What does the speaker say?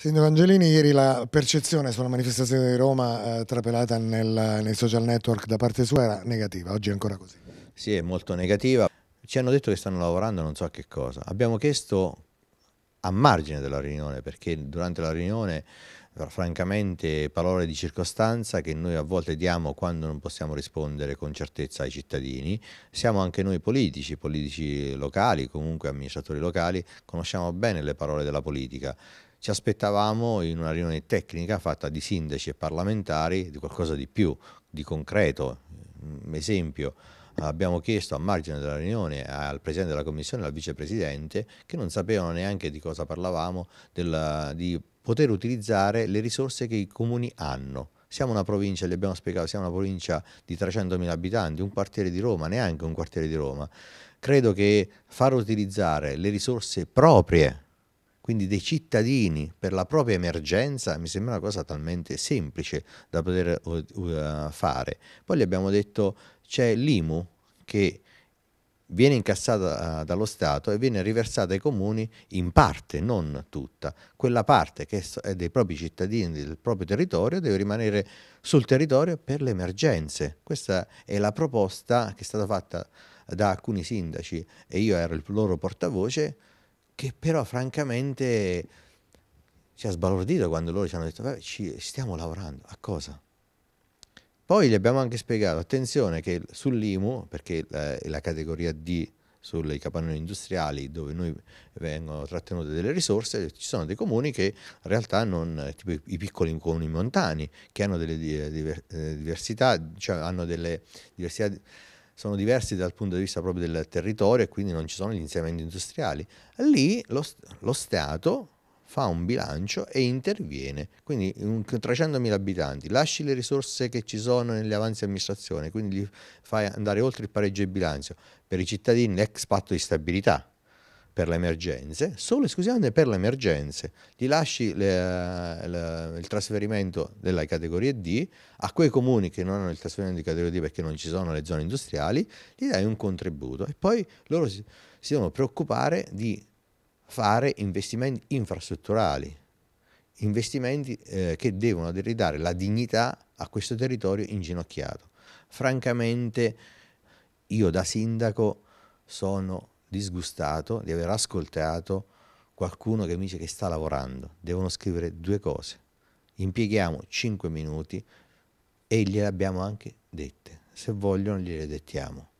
Sindaco Angelini, ieri la percezione sulla manifestazione di Roma eh, trapelata nel, nei social network da parte sua era negativa, oggi è ancora così. Sì, è molto negativa. Ci hanno detto che stanno lavorando non so a che cosa. Abbiamo chiesto a margine della riunione, perché durante la riunione francamente parole di circostanza che noi a volte diamo quando non possiamo rispondere con certezza ai cittadini. Siamo anche noi politici, politici locali, comunque amministratori locali, conosciamo bene le parole della politica. Ci aspettavamo in una riunione tecnica fatta di sindaci e parlamentari di qualcosa di più, di concreto. Esempio, abbiamo chiesto a margine della riunione al Presidente della Commissione e al Vicepresidente, che non sapevano neanche di cosa parlavamo, della, di poter utilizzare le risorse che i comuni hanno. Siamo una provincia, gli abbiamo spiegato, siamo una provincia di 300.000 abitanti, un quartiere di Roma, neanche un quartiere di Roma. Credo che far utilizzare le risorse proprie quindi dei cittadini per la propria emergenza, mi sembra una cosa talmente semplice da poter uh, fare. Poi gli abbiamo detto c'è l'IMU che viene incassata eh, dallo Stato e viene riversata ai comuni in parte, non tutta. Quella parte che è dei propri cittadini, del proprio territorio, deve rimanere sul territorio per le emergenze. Questa è la proposta che è stata fatta da alcuni sindaci e io ero il loro portavoce che però francamente ci ha sbalordito quando loro ci hanno detto ci stiamo lavorando, a cosa? Poi gli abbiamo anche spiegato, attenzione che sull'IMU, perché è la categoria D sui capannoni industriali dove noi vengono trattenute delle risorse, ci sono dei comuni che in realtà non, tipo i piccoli comuni montani, che hanno delle eh, eh, diversità, cioè hanno delle diversità sono diversi dal punto di vista proprio del territorio e quindi non ci sono gli insediamenti industriali. Lì lo, lo Stato fa un bilancio e interviene. Quindi 300.000 abitanti, lasci le risorse che ci sono negli avanzi di amministrazione, quindi gli fai andare oltre il pareggio di bilancio. Per i cittadini l'ex patto di stabilità, per le emergenze, solo esclusivamente per le emergenze. Gli lasci le, eh, le, il trasferimento della categoria D a quei comuni che non hanno il trasferimento di categoria D perché non ci sono le zone industriali, gli dai un contributo e poi loro si, si devono preoccupare di fare investimenti infrastrutturali, investimenti eh, che devono ridare la dignità a questo territorio inginocchiato. Francamente io da sindaco sono disgustato di aver ascoltato qualcuno che mi dice che sta lavorando, devono scrivere due cose. Impieghiamo cinque minuti e gliele abbiamo anche dette. Se vogliono gliele dettiamo.